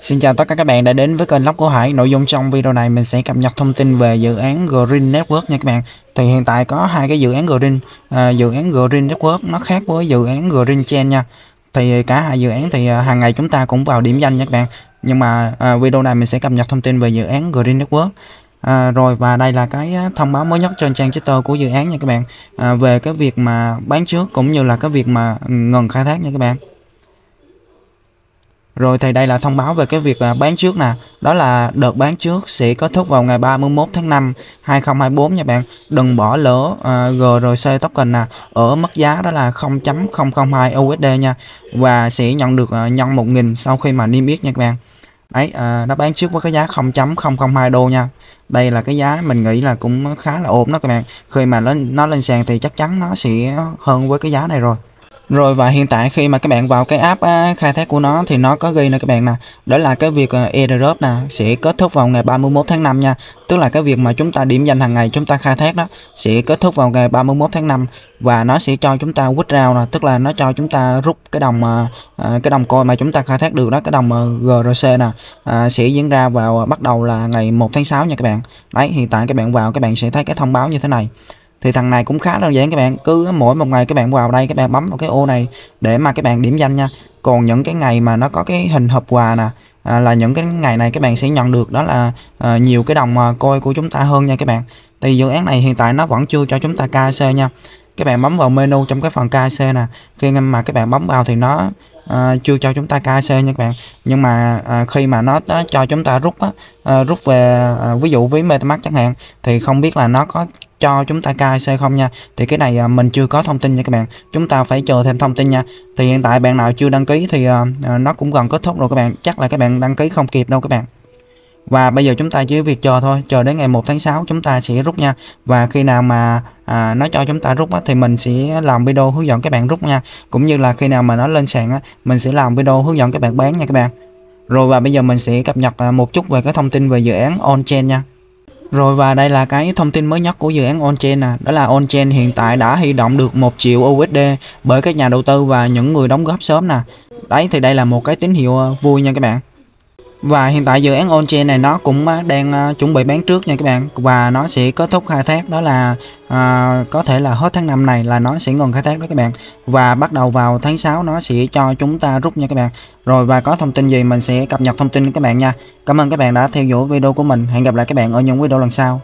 Xin chào tất cả các bạn đã đến với kênh Lóc của Hải. Nội dung trong video này mình sẽ cập nhật thông tin về dự án Green Network nha các bạn. Thì hiện tại có hai cái dự án Green, à, dự án Green Network nó khác với dự án Green Chain nha. Thì cả hai dự án thì à, hàng ngày chúng ta cũng vào điểm danh nha các bạn. Nhưng mà à, video này mình sẽ cập nhật thông tin về dự án Green Network. À, rồi và đây là cái à, thông báo mới nhất trên trang Twitter của dự án nha các bạn à, về cái việc mà bán trước cũng như là cái việc mà ừ, ngừng khai thác nha các bạn. Rồi thì đây là thông báo về cái việc à, bán trước nè. Đó là đợt bán trước sẽ kết thúc vào ngày 31 tháng 5 2024 nha bạn. Đừng bỏ lỡ uh, à, GRC token nè ở mức giá đó là 0.002 USD nha và sẽ nhận được uh, nhân 1000 sau khi mà niêm yết nha các bạn. Đấy uh, nó bán trước với cái giá 0.002 đô nha. Đây là cái giá mình nghĩ là cũng khá là ổn đó các bạn. Khi mà nó nó lên sàn thì chắc chắn nó sẽ hơn với cái giá này rồi. Rồi và hiện tại khi mà các bạn vào cái app à, khai thác của nó thì nó có ghi nè các bạn nè Đó là cái việc à, airdrop nè sẽ kết thúc vào ngày 31 tháng 5 nha Tức là cái việc mà chúng ta điểm danh hàng ngày chúng ta khai thác đó sẽ kết thúc vào ngày 31 tháng 5 Và nó sẽ cho chúng ta withdraw nè Tức là nó cho chúng ta rút cái đồng à, cái đồng coin mà chúng ta khai thác được đó Cái đồng GRC nè sẽ diễn ra vào bắt đầu là ngày 1 tháng 6 nha các bạn Đấy hiện tại các bạn vào các bạn sẽ thấy cái thông báo như thế này thì thằng này cũng khá đơn giản các bạn cứ mỗi một ngày các bạn vào đây các bạn bấm vào cái ô này để mà các bạn điểm danh nha còn những cái ngày mà nó có cái hình hộp quà nè à, là những cái ngày này các bạn sẽ nhận được đó là à, nhiều cái đồng coi của chúng ta hơn nha các bạn thì dự án này hiện tại nó vẫn chưa cho chúng ta KC nha các bạn bấm vào menu trong cái phần KC nè khi mà các bạn bấm vào thì nó À, chưa cho chúng ta KC nha các bạn nhưng mà à, khi mà nó, nó cho chúng ta rút á, à, rút về à, ví dụ với MetaMask chẳng hạn thì không biết là nó có cho chúng ta KIC không nha thì cái này à, mình chưa có thông tin nha các bạn chúng ta phải chờ thêm thông tin nha thì hiện tại bạn nào chưa đăng ký thì à, à nó cũng gần kết thúc rồi các bạn chắc là các bạn đăng ký không kịp đâu các bạn và bây giờ chúng ta chỉ việc chờ thôi chờ đến ngày 1 tháng 6 chúng ta sẽ rút nha và khi nào mà à, nó cho chúng ta rút á, thì mình sẽ làm video hướng dẫn các bạn rút nha cũng như là khi nào mà nó lên sàn á, mình sẽ làm video hướng dẫn các bạn bán nha các bạn rồi và bây giờ mình sẽ cập nhật à, một chút về cái thông tin về dự án on-chain nha rồi và đây là cái thông tin mới nhất của dự án on-chain à, đó là on-chain hiện tại đã huy động được 1 triệu USD bởi các nhà đầu tư và những người đóng góp sớm nè. Đấy thì đây là một cái tín hiệu à, vui nha các bạn. Và hiện tại dự án on-chain này nó cũng à, đang à, chuẩn bị bán trước nha các bạn Và nó sẽ kết thúc khai thác đó là à, có thể là hết tháng 5 này là nó sẽ ngừng khai thác đó các bạn Và bắt đầu vào tháng 6 nó sẽ cho chúng ta rút nha các bạn Rồi và có thông tin gì mình sẽ cập nhật thông tin các bạn nha Cảm ơn các bạn đã theo dõi video của mình Hẹn gặp lại các bạn ở những video lần sau